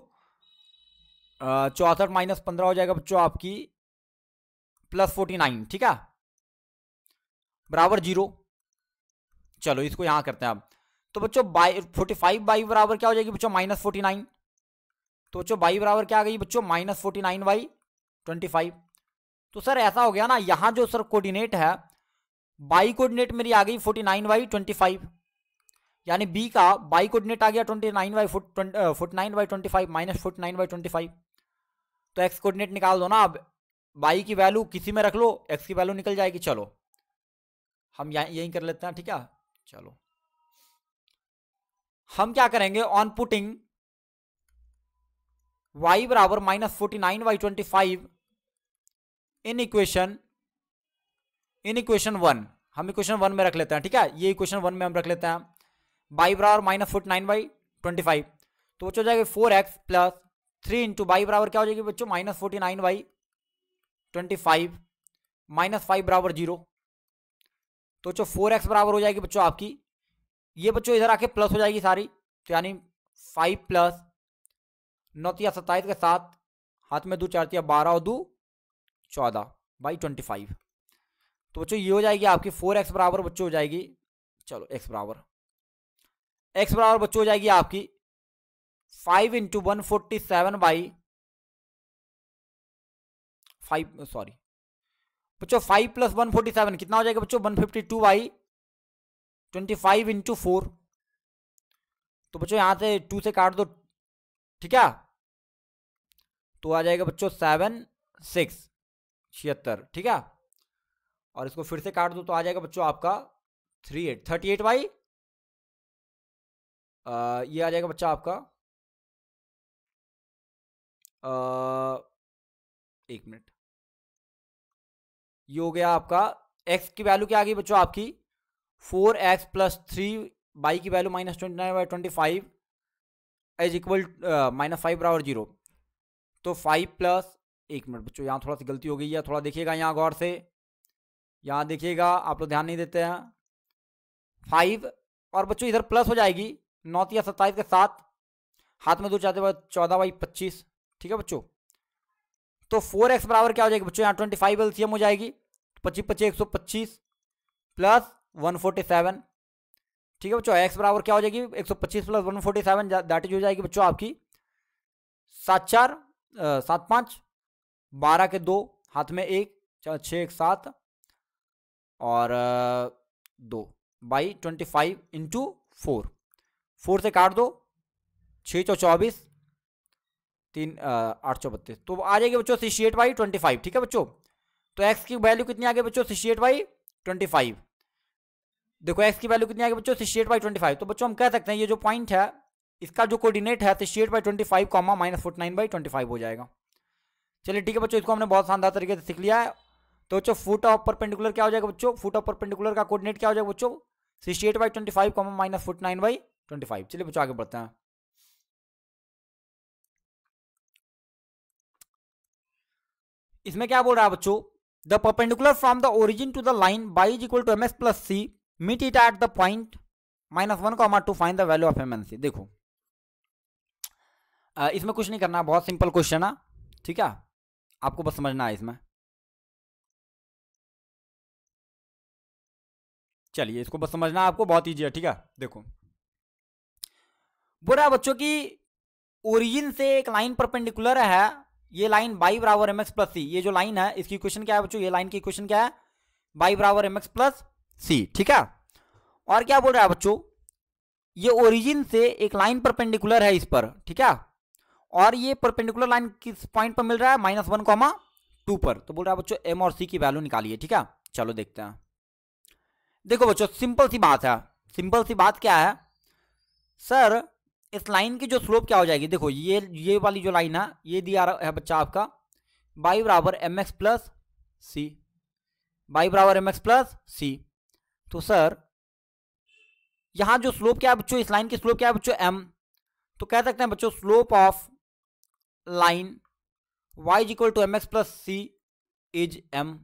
Speaker 1: चौसठ माइनस पंद्रह हो जाएगा बच्चों आपकी प्लस फोर्टी नाइन ठीक है बराबर जीरो चलो इसको यहां करते हैं आप तो बच्चों बाई फोर्टी फाइव बाई बराबर क्या हो जाएगी बच्चों माइनस फोर्टी नाइन तो बच्चों बाई बराबर क्या आ गई बच्चों minus forty nine by twenty five तो सर ऐसा हो गया ना यहाँ जो सर कोऑर्डिनेट है बाई कोऑर्डिनेट मेरी आ गई forty nine by twenty five यानी बी का बाई कोर्डिनेट आ गया twenty nine by foot foot nine by twenty five minus foot nine by twenty five तो एक्स कोर्डिनेट निकाल दो ना अब बाई की वैल्यू किसी में रख लो एक्स की वैल्यू निकल जाएगी चलो हम यहीं कर लेते हैं ठीक है चलो हम क्या करेंगे ऑन पुटिंग वाई बराबर minus forty nine by twenty five in equation in equation one हम इक्वेशन वन में रख लेते हैं ठीक है ये इक्वेशन वन में हम रख लेते हैं बाई बराबर minus forty nine by twenty five तो बच्चों हो जाएगा four x plus three into y बराबर क्या हो जाएगी बच्चों minus forty nine by twenty five minus five बराबर जीरो तो बच्चों फोर एक्स बराबर हो जाएगी बच्चों आपकी ये बच्चों इधर आके प्लस हो जाएगी सारी तो यानी फाइव प्लस नौतिया सत्ताईस के साथ हाथ में दो चारतिया बारह और दो चौदह बाई ट्वेंटी फाइव तो बच्चों ये हो जाएगी आपकी फोर एक्स बराबर बच्चों हो जाएगी चलो एक्स बराबर एक्स बराबर बच्चों हो जाएगी आपकी five into one forty seven by five sorry बच्चों five plus one forty seven कितना हो जाएगा बच्चों one fifty two by twenty five into four तो बच्चों यहां से टू से काट दो ठीक है तो आ जाएगा बच्चों सेवन सिक्स छिहत्तर ठीक है और इसको फिर से काट दो तो आ जाएगा बच्चों आपका three eight thirty eight by ये आ जाएगा बच्चा आपका आ, एक मिनट ये हो गया आपका एक्स की वैल्यू क्या आ गई बच्चों आपकी four x plus three by की value minus twenty nine by twenty five is equal minus five बराबर जीरो तो फाइव प्लस एक मिनट बच्चों यहाँ थोड़ा सी गलती हो गई है थोड़ा देखिएगा यहाँ गौर से यहाँ देखिएगा आप लोग ध्यान नहीं देते हैं फाइव और बच्चों इधर प्लस हो जाएगी नौतिया सत्ताईस के साथ हाथ में दो चाहते चौदह बाई पच्चीस ठीक है बच्चों तो फोर एक्स बराबर क्या हो जाएगी बच्चों यहाँ ट्वेंटी फाइव एम हो जाएगी पच्चीस पच्चीस एक सौ पच्चीस प्लस वन फोर्टी सेवन ठीक है बच्चों एक्स बराबर क्या हो जाएगी एक सौ पच्चीस plus one forty seven that is हो जाएगी बच्चों आपकी सात चार सात पाँच बारह के दो हाथ में एक छः एक सात और दो by twenty five into four four से काट दो छः चौ चौबीस तीन आठ सौ बत्तीस तो आ जाएगी बच्चों sixty eight by twenty five ठीक है बच्चों तो एक्स की वैल्यू कितनी आ गई बच्चों sixty eight by twenty five देखो एक्स की वैल्यू कितनी आ गई बच्चों sixty eight by twenty five तो बच्चों हम कह सकते हैं ये जो पॉइंट है इसका जो कोऑर्डिनेट है sixty eight by twenty five comma minus forty nine by twenty five हो जाएगा चलिए ठीक है बच्चों इसको हमने बहुत शानदार तरीके से सीख लिया है तो बच्चों फुट ऑफ परपेंडिकुलर क्या हो जाएगा बच्चों फुट ऑफ परपेंडिकुलर का कोऑर्डिनेट क्या हो जाएगा बच्चों sixty eight by twenty five comma minus forty nine by twenty five चलिए बच्चों आगे बढ़ते हैं इसमें क्या बोल रहा है बच्चों the perpendicular from the origin to the line y is equal to m x plus c meet it at the point minus one comma two find the value of m and c देखो आ, इसमें कुछ नहीं करना बहुत सिंपल क्वेश्चन है ठीक है आपको बस समझना है इसमें चलिए इसको बस समझना है आपको बहुत ईजी है ठीक है देखो बोला बच्चों की ओरिजिन से एक लाइन परपेंडिकुलर है ये लाइन बाई बराबर एम एक्स प्लस सी ये जो लाइन है इसकी क्वेश्चन क्या है बच्चों ये लाइन की क्वेश्चन क्या है बाई बराबर एम एक्स प्लस सी ठीक है और क्या बोल रहा है बच्चों ये ओरिजिन से एक लाइन परपेंडिकुलर है इस पर ठीक है और ये परपेंडिकुलर लाइन किस पॉइंट पर मिल रहा है माइनस वन कॉमा टू पर तो बोल रहा है बच्चों एम और सी की वैल्यू निकालिए ठीक है चलो देखते हैं देखो बच्चों सिंपल सी बात है सिंपल सी बात क्या है सर इस लाइन की जो स्लोप क्या हो जाएगी देखो ये ये वाली जो लाइन है ये दिया है बच्चा आपका बाई बराबर m x plus c y बराबर एम एक्स प्लस सी तो सर यहाँ जो स्लोप क्या है बच्चों इस लाइन की स्लोप क्या है बच्चों एम तो कह सकते हैं बच्चों slope of line y is equal to m x plus c is m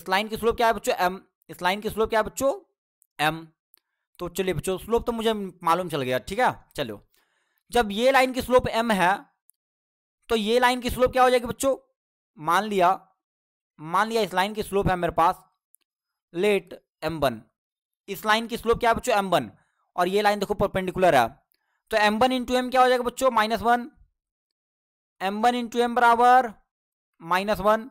Speaker 1: इस लाइन की स्लोप क्या है बच्चों m इस लाइन की स्लोप क्या है बच्चों m तो चलिए बच्चों स्लोप तो मुझे मालूम चल गया ठीक है चलो जब ये लाइन की स्लोप एम है तो ये लाइन की स्लोप क्या हो जाएगी बच्चों मान लिया मान लिया इस लाइन की स्लोप है मेरे पास लेट एम इस लाइन की स्लोप क्या है बच्चों एम और ये लाइन देखो परपेंडिकुलर है तो एम वन इंटू एम क्या हो जाएगा बच्चों minus one M one into M बराबर माइनस वन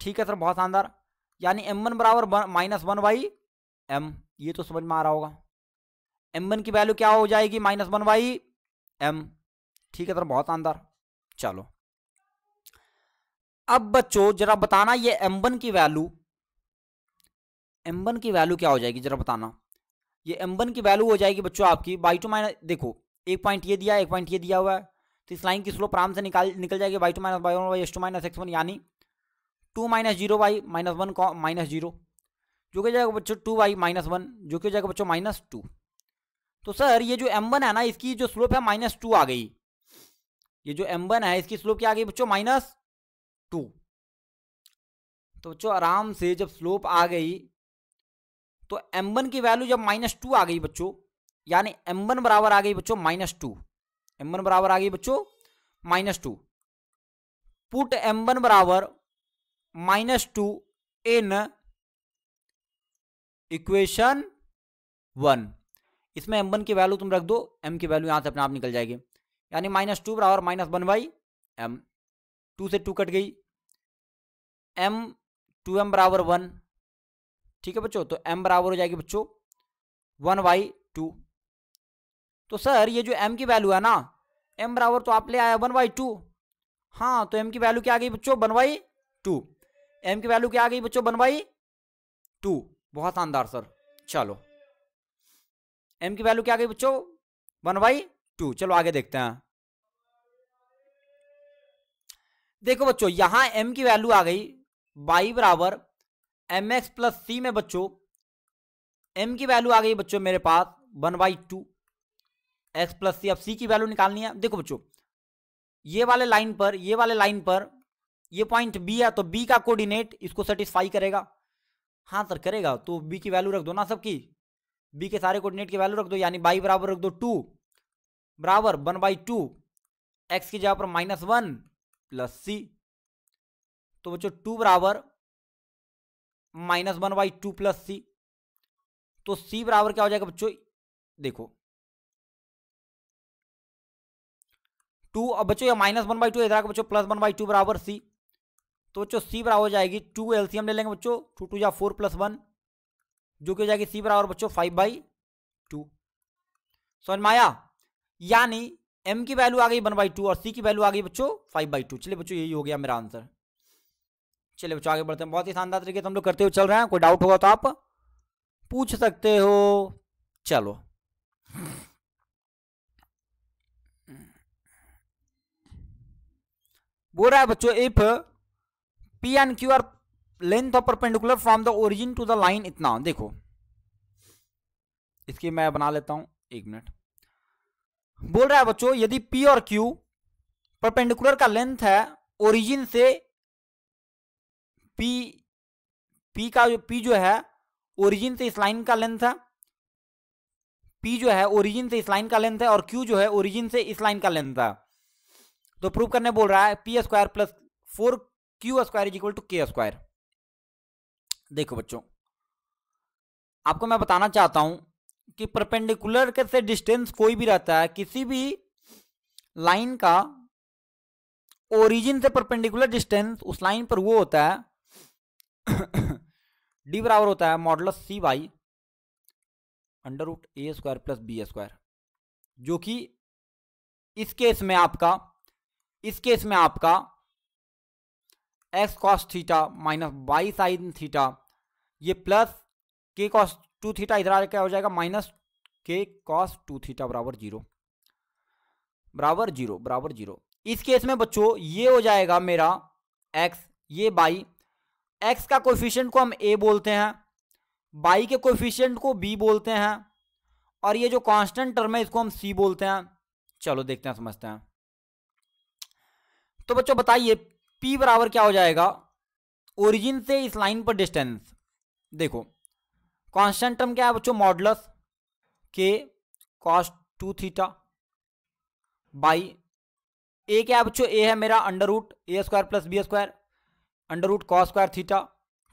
Speaker 1: ठीक है सर बहुत शानदार यानी एम वन बराबर माइनस वन बाई एम ये तो समझ में आ रहा होगा एम वन की वैल्यू क्या हो जाएगी माइनस वन वाई एम ठीक है सर तो बहुत शानदार चलो अब बच्चों जरा बताना ये एम वन की वैल्यू एम वन की वैल्यू क्या हो जाएगी जरा बताना ये एम वन की वैल्यू हो जाएगी बच्चों आपकी बाई टू माइनस देखो एक पॉइंट ये दिया एक पॉइंट ये दिया हुआ है तो इस लाइन की स्लोप आराम से निकाल निकल जाएगी y two minus y one by x two minus x one यानी two minus zero by minus one minus zero जो कि जाएगा बच्चों टू वाई माइनस वन जो कि जाएगा बच्चों माइनस टू तो सर ये जो एम वन है ना इसकी जो स्लोप है माइनस टू आ गई ये जो एम वन है इसकी स्लोप क्या आ गई बच्चों माइनस टू तो बच्चों आराम से जब स्लोप आ गई तो एम वन की वैल्यू जब माइनस टू आ गई बच्चों यानी एम वन बराबर आ गई बच्चों माइनस टू एम वन बराबर आ गई बच्चों minus two put m one बराबर minus two in equation one इसमें एम वन की वैल्यू तुम रख दो एम की वैल्यू यहाँ से अपने आप निकल जाएगी यानी माइनस टू बराबर minus one by m two से टू कट गई एम टू एम बराबर वन ठीक है बच्चों तो एम बराबर हो जाएगी बच्चों वन बाई टू तो सर ये जो एम की वैल्यू है ना एम बराबर तो आप ले आया वन बाई टू हाँ तो एम की वैल्यू क्या आ गई बच्चों वन बाई टू एम की वैल्यू क्या आ गई बच्चों वन बाई टू बहुत शानदार सर चलो एम की वैल्यू क्या गई बच्चों वन बाई टू चलो आगे देखते हैं देखो बच्चों यहां एम की वैल्यू आ गई बाई बराबर एम एक्स प्लस सी में बच्चों एम की वैल्यू आ गई बच्चों मेरे पास one by to x plus सी अब सी की वैल्यू निकालनी है देखो बच्चों ये वाले लाइन पर ये वाले लाइन पर ये पॉइंट बी है तो बी का कोऑर्डिनेट इसको सेटिस्फाई करेगा हाँ सर करेगा तो बी की वैल्यू रख दो ना सबकी बी के सारे कोऑर्डिनेट की वैल्यू रख दो यानी बाई बराबर रख दो टू बराबर वन बाई टू एक्स की जगह पर माइनस वन प्लस सी तो बच्चों टू बराबर minus one by two plus c तो सी बराबर क्या हो जाएगा बच्चों देखो टू अब बच्चों या माइनस वन बाई टू इधर बच्चों प्लस वन बाई टू बराबर सी तो बच्चों सी बराबर हो जाएगी टू एलसीएम ले लेंगे बच्चों टू टू या फोर प्लस वन जो कि हो जाएगी सी बराबर बच्चों फाइव बाई टू समझ यानी एम की वैल्यू आ गई वन बाई टू और सी की वैल्यू आ गई बच्चों फाइव बाई टू चलिए बच्चों यही हो गया मेरा आंसर चलिए बच्चों आगे बढ़ते हैं बहुत ही शानदार तरीके से हम लोग करते हुए चल रहे हैं कोई डाउट होगा तो आप पूछ सकते हो चलो बोल रहा है बच्चों if p and q are length of perpendicular from the origin to the line इतना देखो इसकी मैं बना लेता हूं एक मिनट बोल रहा है बच्चों यदि पी और क्यू परपेंडिकुलर का लेंथ है ओरिजिन से पी पी का जो पी जो है ओरिजिन से इस लाइन का लेंथ है पी जो है ओरिजिन से इस लाइन का लेंथ है और क्यू जो है ओरिजिन से इस लाइन का लेंथ है तो प्रूव करने बोल रहा है p square plus four q square is equal to k square देखो बच्चों आपको मैं बताना चाहता हूं कि परपेंडिकुलर के से डिस्टेंस कोई भी रहता है किसी भी लाइन का ओरिजिन से परपेंडिकुलर डिस्टेंस उस लाइन पर वो होता है डी [COUGHS] बराबर होता है modulus c by under root a square plus b square जो कि इस केस में आपका इस केस में आपका x cos theta minus y sin theta ये plus k cos two theta इधर आ क्या हो जाएगा माइनस के कॉस टू थीटा बराबर जीरो बराबर जीरो बराबर जीरो इस केस में बच्चों ये हो जाएगा मेरा एक्स ये बाई एक्स का कोफिशियंट को हम ए बोलते हैं बाई के कोफिशियंट को बी बोलते हैं और ये जो कांस्टेंट टर्म है इसको हम सी बोलते हैं चलो देखते हैं समझते हैं तो बच्चों बताइए पी बराबर क्या हो जाएगा ओरिजिन से इस लाइन पर डिस्टेंस देखो कांस्टेंट टर्म क्या है बच्चों मॉडलस के cos two theta by a क्या है बच्चों ए है मेरा under root a square plus b square under root cos square theta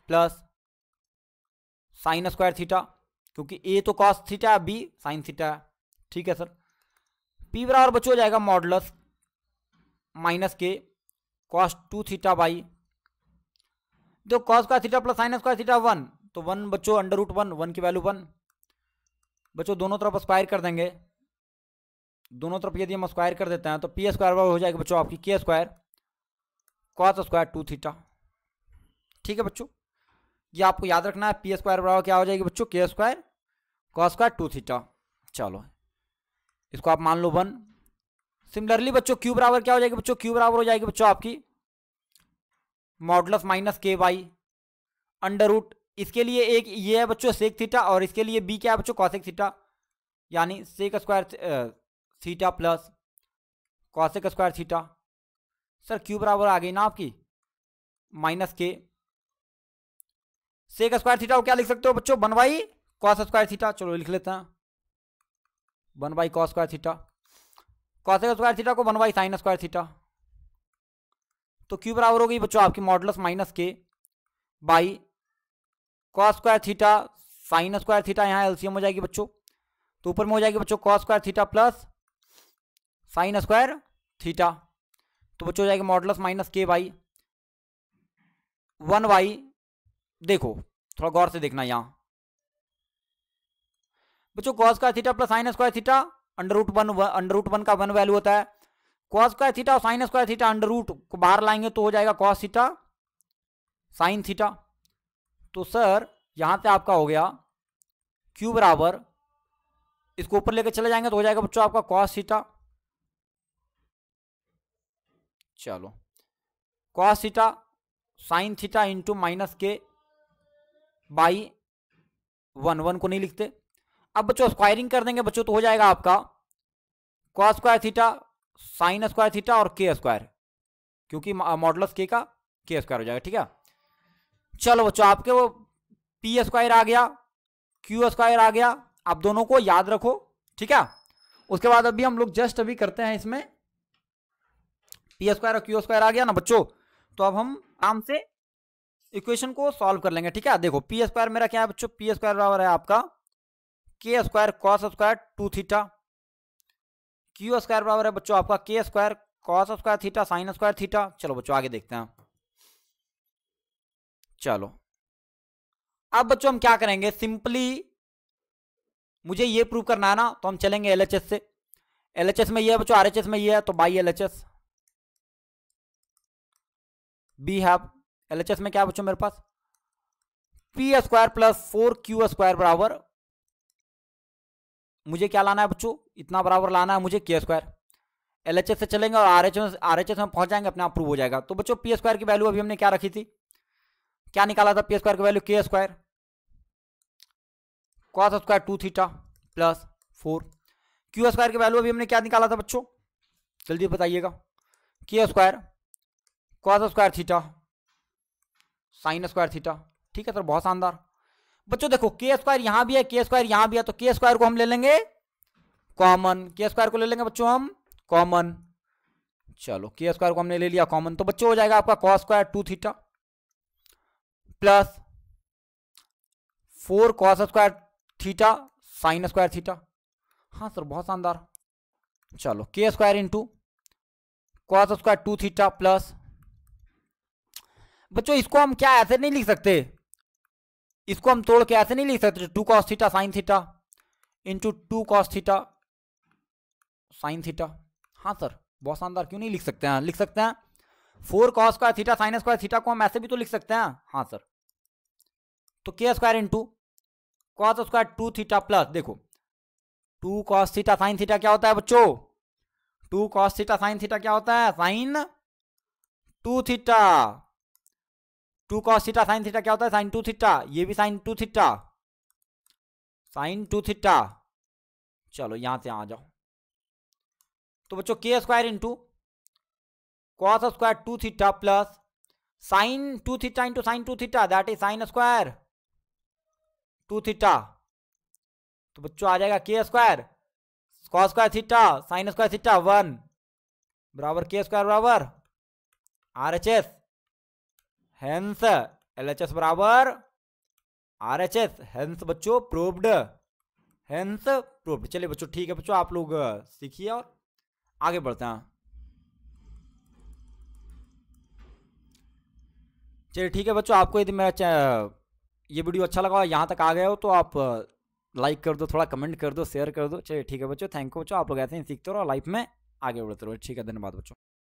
Speaker 1: plus sign square theta क्योंकि ए तो कॉस थीटा है बी साइन थीटा है ठीक है सर पी बराबर बच्चों हो जाएगा मॉडलस माइनस के कॉस टू थीटा बाई देखो कॉस का theta plus sinus square theta one तो वन बच्चों अंडर रूट वन वन की वैल्यू वन बच्चों दोनों तरफ स्क्वायर कर देंगे दोनों तरफ यदि हम स्क्वायर कर देते हैं तो पी स्क्वायर बराबर हो जाएगी बच्चों आपकी k square cos square two theta ठीक है बच्चों ये आपको याद रखना है पी स्क्वायर बराबर क्या हो जाएगी बच्चों k square cos square two theta चलो इसको आप मान लो वन सिमिलरली बच्चों क्यू बराबर क्या हो जाएगी बच्चों क्यू बराबर हो जाएगी बच्चों आपकी modulus minus k by under root इसके लिए एक ये है बच्चों सेक थीटा और इसके लिए बी क्या है बच्चों कौशिक थीटा यानी sec square theta plus cosec square theta sir q बराबर आ गई ना आपकी माइनस के सेक स्क्वायर थीटा को क्या लिख सकते हो बच्चों one by cos square theta चलो लिख लेते हैं one by cos square theta cosec square theta को one by sin square theta तो क्यू बराबर हो गई बच्चों आपकी modulus minus k by cos square theta sin square theta यहाँ एलसीएम हो जाएगी बच्चों तो ऊपर में हो जाएगी बच्चों cos square theta plus sign square theta तो बच्चों हो जाएगी modulus minus k by one by देखो थोड़ा गौर से देखना यहाँ बच्चों cos square theta plus sign square theta under root one under root one का वन वैल्यू होता है कॉस स्क्वायर थीटा और sin square theta under root को बाहर लाएंगे तो हो जाएगा कॉस थीटा साइन थीटा तो सर यहां से आपका हो गया क्यू बराबर इसको ऊपर लेकर चले जाएंगे तो हो जाएगा बच्चों आपका कॉस थीटा चलो cos theta sin theta into minus k by one one को नहीं लिखते अब बच्चों स्क्वायरिंग कर देंगे बच्चों तो हो जाएगा आपका cos square theta sin square theta और के स्क्वायर क्योंकि मॉडलस के का के स्क्वायर हो जाएगा ठीक है चलो बच्चों आपके वो पी स्क्वायर आ गया क्यू स्क्वायर आ गया आप दोनों को याद रखो ठीक है उसके बाद अभी हम लोग जस्ट अभी करते हैं इसमें पी स्क्वायर और क्यू स्क्वायर आ गया ना बच्चों तो अब हम आराम से इक्वेशन को सॉल्व कर लेंगे ठीक है देखो पी स्क्वायर मेरा क्या है बच्चों पी स्क्वायर बराबर है आपका k square cos square two theta q square बराबर है बच्चों आपका k square cos square theta sin square theta चलो बच्चों आगे देखते हैं चलो अब बच्चों हम क्या करेंगे सिंपली मुझे ये प्रूव करना है ना तो हम चलेंगे एलएचएस से एलएचएस में ये है बच्चों आरएचएस में ये है तो by LHS we have LHS में क्या बच्चों मेरे पास p square plus four q square बराबर मुझे क्या लाना है बच्चों इतना बराबर लाना है मुझे के स्क्वायर एल एच एस से चलेंगे और R H S R H S में पहुंच जाएंगे अपना अप्रूव हो जाएगा तो बच्चों पी स्क्वायर की वैल्यू अभी हमने क्या रखी थी क्या निकाला था पी स्क्वायर की value k square cos square two theta plus four q square की वैल्यू अभी हमने क्या निकाला था बच्चों जल्दी बताइएगा k square cos square theta sin square theta ठीक है सर बहुत शानदार बच्चों देखो के स्क्वायर यहां भी है के स्क्वायर यहां भी है तो के स्क्वायर को हम ले लेंगे कॉमन के स्क्वायर को ले लेंगे बच्चों हम कॉमन चलो के स्क्वायर को हमने ले लिया कॉमन तो बच्चों हो जाएगा आपका cos square two theta plus four cos square theta sin square theta हाँ सर बहुत शानदार चलो k square into cos square two theta plus बच्चों इसको हम क्या ऐसे नहीं लिख सकते इसको हम तोड़ के ऐसे नहीं लिख सकते two cos theta sin theta into two cos theta sin theta हाँ सर बहुत शानदार क्यों नहीं लिख सकते हैं लिख सकते हैं four cos square theta sin square theta को हम ऐसे भी तो लिख सकते हैं हाँ सर तो k square into cos square two theta plus देखो two cos theta sin theta क्या होता है बच्चों two cos theta sin theta क्या होता है sin two theta two cos theta sin theta क्या होता है साइन टू थीटा ये भी sin two theta sin two theta चलो यहां से आ जाओ तो बच्चों k square into cos square two theta plus sin two theta into sine two theta that is sin square two theta तो बच्चों आ जाएगा k square cos square theta sin square theta one बराबर के स्क्वायर बराबर R H S hence L H S बराबर आर एच एस हेंस बच्चो प्रूव्ड हेंस प्रूव्ड चलिए बच्चों ठीक है बच्चों आप लोग सीखिए और आगे बढ़ते हैं चलिए ठीक है बच्चों आपको यदि मेरा ये वीडियो अच्छा लगा यहाँ तक आ गया हो तो आप लाइक कर दो थोड़ा कमेंट कर दो शेयर कर दो चलिए ठीक है बच्चों थैंक यू बच्चों आप लोग ऐसे ही सीखते रहो लाइफ में आगे बढ़ते रहो ठीक है धन्यवाद बच्चों